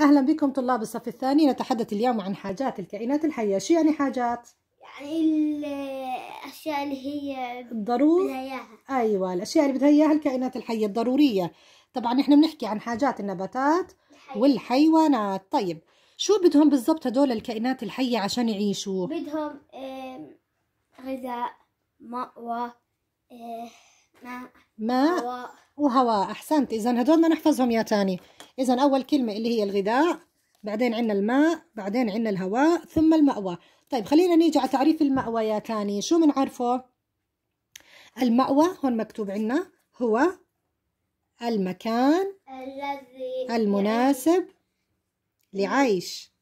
أهلا بكم طلاب الصف الثاني نتحدث اليوم عن حاجات الكائنات الحية شو يعني حاجات؟ يعني الأشياء اللي هي الضروري أيوة الأشياء اللي بدها إياها الكائنات الحية الضرورية طبعا إحنا بنحكي عن حاجات النباتات الحي. والحيوانات طيب شو بدهم بالضبط هدول الكائنات الحية عشان يعيشوا؟ بدهم غذاء مأوى آه، ماء ماء وهواء أحسنت إذا هدول بدنا نحفظهم يا تاني إذا أول كلمة اللي هي الغذاء بعدين عندنا الماء بعدين عندنا الهواء ثم المأوى طيب خلينا نيجي على تعريف المأوى يا تاني شو بنعرفه المأوى هون مكتوب عندنا هو المكان الذي المناسب لعيش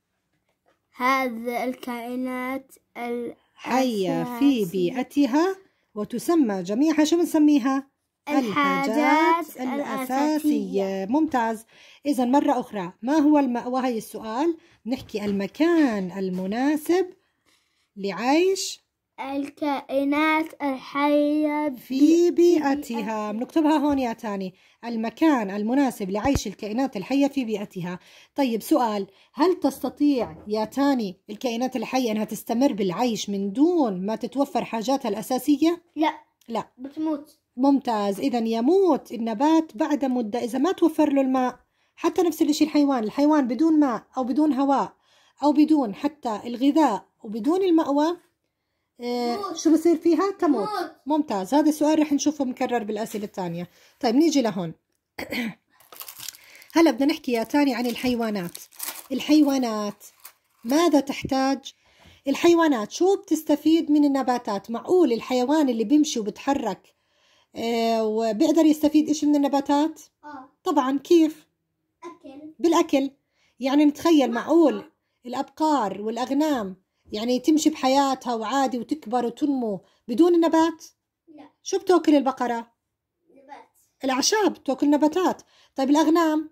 هذه الكائنات الحية في بيئتها وتسمى جميعها شو بنسميها؟ الحاجات الأساسية ممتاز إذا مرة أخرى ما هو المأوى وهي السؤال نحكي المكان المناسب لعيش الكائنات الحية في بيئتها بنكتبها هون يا تاني المكان المناسب لعيش الكائنات الحية في بيئتها طيب سؤال هل تستطيع يا تاني الكائنات الحية أنها تستمر بالعيش من دون ما تتوفر حاجاتها الأساسية؟ لا لا بتموت ممتاز إذا يموت النبات بعد مدة إذا ما توفر له الماء حتى نفس الشيء الحيوان الحيوان بدون ماء أو بدون هواء أو بدون حتى الغذاء وبدون المأوى آه شو بصير فيها تموت ممتاز هذا السؤال رح نشوفه مكرر بالأسئلة الثانية طيب نيجي لهون هلا بدنا نحكي يا تاني عن الحيوانات الحيوانات ماذا تحتاج الحيوانات شو بتستفيد من النباتات معقول الحيوان اللي بيمشي وبتحرك آه وبيقدر يستفيد إيش من النباتات آه. طبعا كيف أكل. بالأكل يعني نتخيل معقول الأبقار والأغنام يعني تمشي بحياتها وعادي وتكبر وتنمو بدون نبات لا شو بتاكل البقرة نبات الأعشاب بتاكل نباتات طيب الأغنام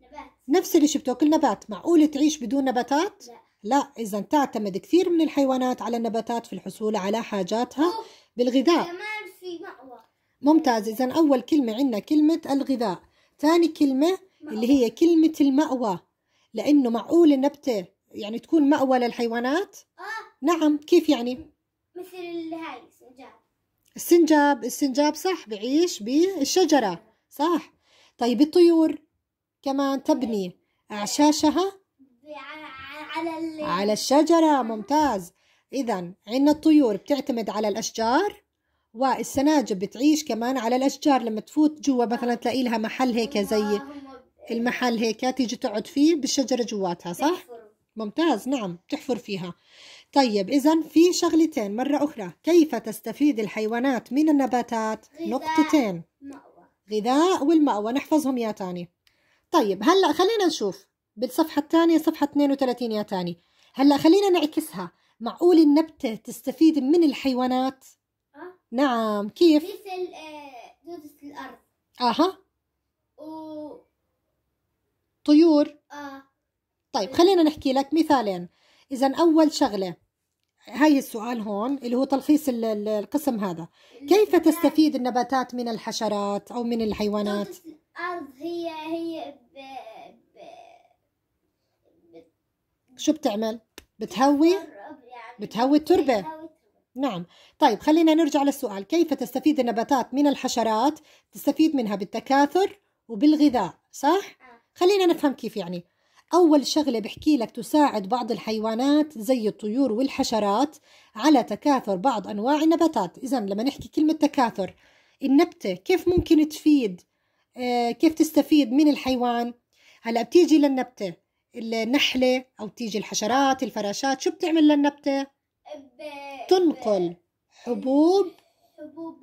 نبات نفس الشيء بتاكل نبات معقول تعيش بدون نباتات لا لا إذا تعتمد كثير من الحيوانات على النباتات في الحصول على حاجاتها أوه. بالغذاء كمان في مأوى ممتاز إذا أول كلمة عندنا كلمة الغذاء ثاني كلمة مأوى. اللي هي كلمة المأوى لأنه معقول النبتة يعني تكون مأوى للحيوانات آه. نعم كيف يعني مثل هاي السنجاب السنجاب السنجاب صح بعيش بالشجرة صح طيب الطيور كمان تبني أعشاشها على على الشجرة ممتاز إذا عندنا الطيور بتعتمد على الأشجار والسناجب بتعيش كمان على الأشجار لما تفوت جوا مثلا تلاقي لها محل هيك زي المحل هيك تيجي تقعد فيه بالشجرة جواتها صح؟ ممتاز نعم تحفر فيها طيب إذا في شغلتين مرة أخرى كيف تستفيد الحيوانات من النباتات غذاء نقطتين مأوى. غذاء والمأوى نحفظهم يا تاني طيب هلأ خلينا نشوف بالصفحة الثانية صفحة 32 يا تاني هلأ خلينا نعكسها معقول النبتة تستفيد من الحيوانات أه؟ نعم كيف مثل آه، جوزة الأرض أها و... طيور آه طيب خلينا نحكي لك مثالين إذا أول شغلة هاي السؤال هون اللي هو تلخيص القسم هذا كيف تستفيد النباتات من الحشرات أو من الحيوانات الأرض هي هي ب... ب... ب... شو بتعمل بتهوي يعني. بتهوي التربة نعم طيب خلينا نرجع للسؤال كيف تستفيد النباتات من الحشرات تستفيد منها بالتكاثر وبالغذاء صح آه. خلينا نفهم كيف يعني أول شغلة بحكي لك تساعد بعض الحيوانات زي الطيور والحشرات على تكاثر بعض أنواع النباتات إذا لما نحكي كلمة تكاثر النبتة كيف ممكن تفيد آه كيف تستفيد من الحيوان هلأ بتيجي للنبتة النحلة أو بتيجي الحشرات الفراشات شو بتعمل للنبتة تنقل حبوب حبوب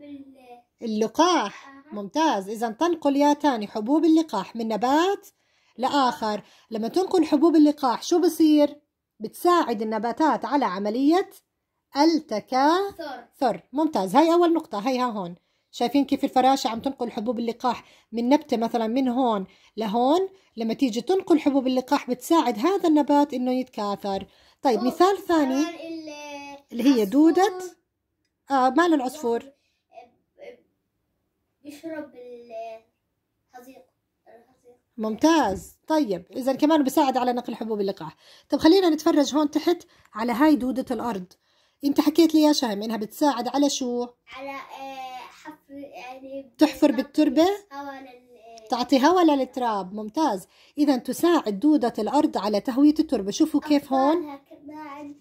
اللقاح ممتاز إذا تنقل يا تاني حبوب اللقاح من نبات لآخر لما تنقل حبوب اللقاح شو بصير؟ بتساعد النباتات على عملية التكاثر ممتاز هاي أول نقطة هيها هون شايفين كيف الفراشة عم تنقل حبوب اللقاح من نبتة مثلا من هون لهون لما تيجي تنقل حبوب اللقاح بتساعد هذا النبات انه يتكاثر طيب مثال ثاني اللي هي دودة آه مال العصفور بيشرب ممتاز طيب اذا كمان بساعد على نقل حبوب اللقاح طب خلينا نتفرج هون تحت على هاي دودة الارض انت حكيت لي يا شهم انها بتساعد على شو على آه، حفر يعني تحفر بالتربة تعطي هواء للتراب ممتاز اذا تساعد دودة الارض على تهوية التربة شوفوا كيف هون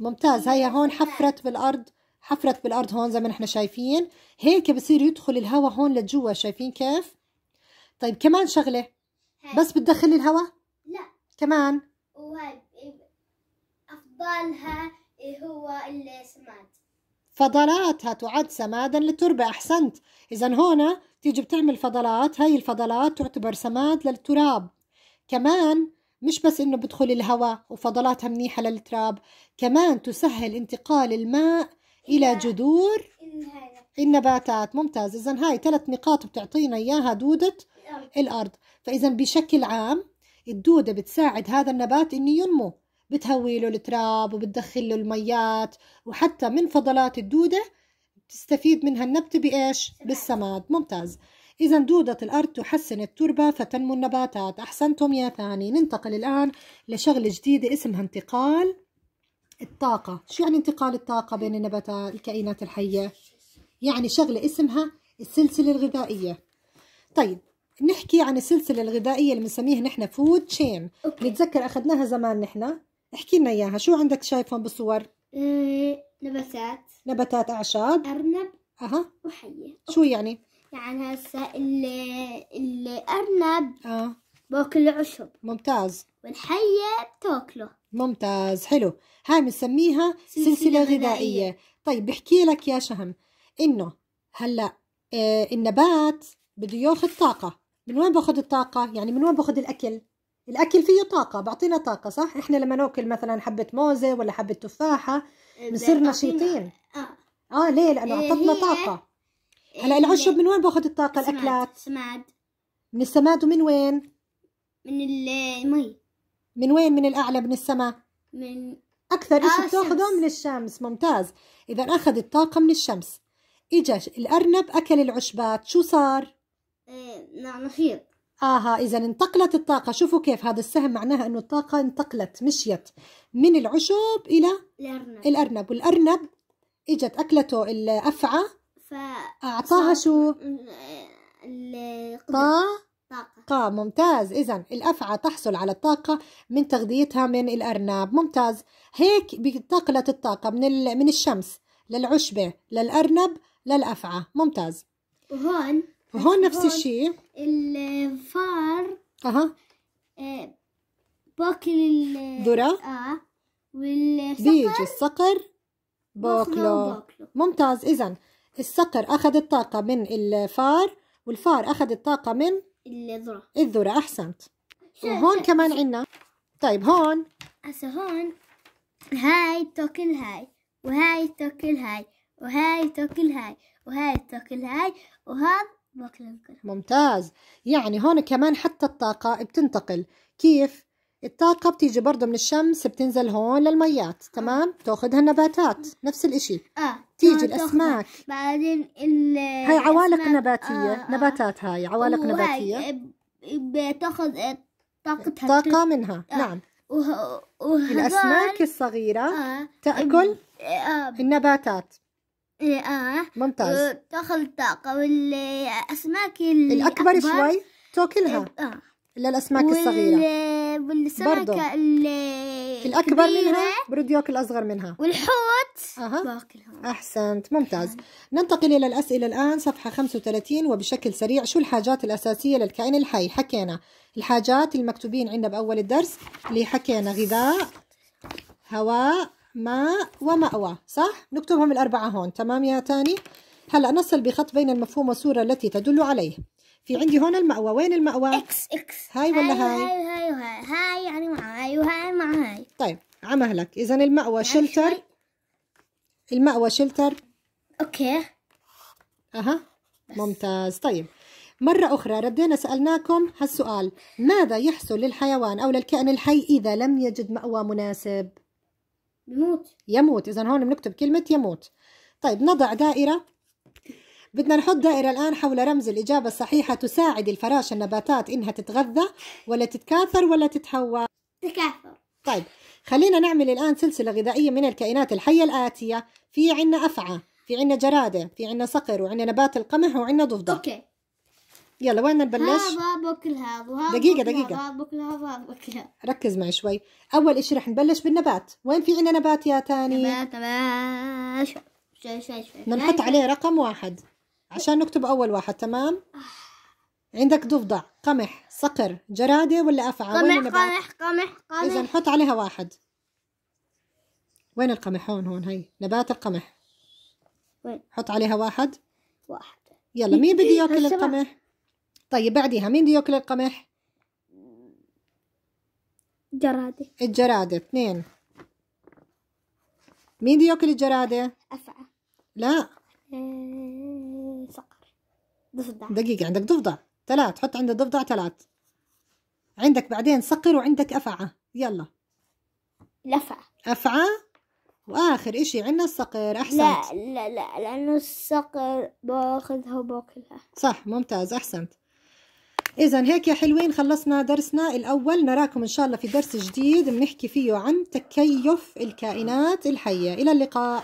ممتاز هيا هون حفرت بالارض حفرت بالارض هون زي ما نحن شايفين هيك بصير يدخل الهواء هون لجوا شايفين كيف طيب كمان شغله بس بتدخلي الهواء لا كمان افضلها هو السماد فضلاتها تعد سمادا للتربة أحسنت إذا هنا تيجي بتعمل فضلات هاي الفضلات تعتبر سماد للتراب كمان مش بس إنه بدخل الهواء وفضلاتها منيحة للتراب كمان تسهل انتقال الماء إلى جذور النباتات ممتاز إذا هاي ثلاث نقاط بتعطينا إياها دودة الأرض فإذا بشكل عام الدودة بتساعد هذا النبات إنه ينمو بتهوي له التراب وبتدخل له الميات وحتى من فضلات الدودة تستفيد منها النبتة بإيش؟ بالسماد ممتاز إذا دودة الأرض تحسن التربة فتنمو النباتات أحسنتم يا ثاني ننتقل الآن لشغلة جديدة اسمها انتقال الطاقة شو يعني انتقال الطاقة بين النباتات الكائنات الحية؟ يعني شغلة اسمها السلسلة الغذائية طيب نحكي عن السلسلة الغذائية اللي بنسميها نحن فود تشين نتذكر أخذناها زمان نحن احكي لنا إياها شو عندك شايفهم بالصور إيه نباتات نباتات أعشاب أرنب أها وحية شو يعني يعني هسه الأرنب آه باكل عشب ممتاز والحية بتاكله ممتاز حلو هاي بنسميها سلسلة, سلسلة غذائية. غذائية طيب بحكي لك يا شهم انه هلا آه، النبات بده ياخذ طاقه من وين باخذ الطاقه يعني من وين باخذ الاكل الاكل فيه طاقه بعطينا طاقه صح احنا لما ناكل مثلا حبه موزه ولا حبه تفاحه بنصير نشيطين اه, آه ليه لانه إيه، اعطتنا طاقه إيه، هلا العشب من وين باخذ الطاقه سماد. الاكلات سماد من السماد ومن وين من المي من وين من الاعلى من السماء من اكثر شيء آه، بتاخذه من الشمس ممتاز اذا اخذ الطاقه من الشمس إجا الأرنب أكل العشبات شو صار؟ إيه نعم آها إذا انتقلت الطاقة شوفوا كيف هذا السهم معناها أنه الطاقة انتقلت مشيت من العشب إلى الأرنب, الأرنب. والأرنب إجت أكلته الأفعى فأعطاها شو؟ طاقة طاقة ممتاز إذا الأفعى تحصل على الطاقة من تغذيتها من الأرنب ممتاز هيك انتقلت الطاقة من من الشمس للعشبة للأرنب للأفعى ممتاز وهون وهون نفس الشيء الفار أها آه، باكل الذرة آه والصقر بيجي الصقر باكله ممتاز إذا الصقر أخذ الطاقة من الفار والفار أخذ الطاقة من الذرة الذرة أحسنت وهون شو كمان عنا طيب هون هسه هون هاي تاكل هاي وهاي تاكل هاي وهاي تاكل هاي وهاي تاكل هاي وهذا باكل الكل ممتاز يعني هون كمان حتى الطاقة بتنتقل كيف؟ الطاقة بتيجي برضه من الشمس بتنزل هون للميات آه. تمام؟ تاخذها النباتات آه. نفس الاشي اه تيجي الاسماك بعدين ال هاي عوالق نباتية آه،, آه نباتات هاي عوالق نباتية بتاخذ طاقتها طاقة منها آه. نعم وه... وهدول... الأسماك الصغيرة آه. تأكل آه. النباتات اه ممتاز تاخذ طاقة والأسماك اللي الأكبر شوي تاكلها إيه، اه للأسماك وال... الصغيرة والسمكة برضو. اللي الأكبر كبيرة. منها برد ياكل أصغر منها والحوت أه. باكلها أحسنت ممتاز ننتقل إلى الأسئلة الآن صفحة 35 وبشكل سريع شو الحاجات الأساسية للكائن الحي حكينا الحاجات المكتوبين عندنا بأول الدرس اللي حكينا غذاء هواء ماء ومأوى صح نكتبهم الأربعة هون تمام يا تاني هلأ نصل بخط بين المفهوم والصورة التي تدل عليه في عندي هون المأوى وين المأوى إكس إكس هاي ولا هاي هاي هاي وهاي هاي يعني مع هاي وهاي مع هاي طيب عمهلك إذا المأوى شلتر المأوى شلتر أوكي أها ممتاز طيب مرة أخرى ردينا سألناكم هالسؤال ماذا يحصل للحيوان أو للكائن الحي إذا لم يجد مأوى مناسب يموت يموت إذا هون بنكتب كلمة يموت طيب نضع دائرة بدنا نحط دائرة الآن حول رمز الإجابة الصحيحة تساعد الفراشة النباتات إنها تتغذى ولا تتكاثر ولا تتهوى تكاثر طيب خلينا نعمل الآن سلسلة غذائية من الكائنات الحية الآتية في عنا أفعى في عنا جرادة في عنا صقر وعنا نبات القمح وعنا ضفدع أوكي يلا وين نبلش هذا باكل هذا دقيقة دقيقة هذا باكل هذا باكل ركز معي شوي أول شيء رح نبلش بالنبات وين في عندنا نبات يا تاني نبات نبات شوي شوي شوي بنحط عليه رقم واحد عشان نكتب أول واحد تمام عندك ضفدع قمح صقر جرادة ولا أفعى قمح وين قمح قمح قمح إذا نحط عليها واحد وين القمح هون هون هي نبات القمح وين حط عليها واحد واحد يلا مين بده ياكل القمح طيب بعديها مين بده ياكل القمح جرادة الجرادة اثنين مين بده ياكل الجرادة أفعى لا إيه، صقر ضفدع دقيقة عندك ضفدع ثلاث حط عند الضفدع ثلاث عندك بعدين صقر وعندك أفعى يلا الأفعى أفعى واخر اشي عندنا الصقر احسنت لا لا لا لانه الصقر باخذها وباكلها صح ممتاز احسنت إذا هيك يا حلوين خلصنا درسنا الأول نراكم إن شاء الله في درس جديد بنحكي فيه عن تكيف الكائنات الحية إلى اللقاء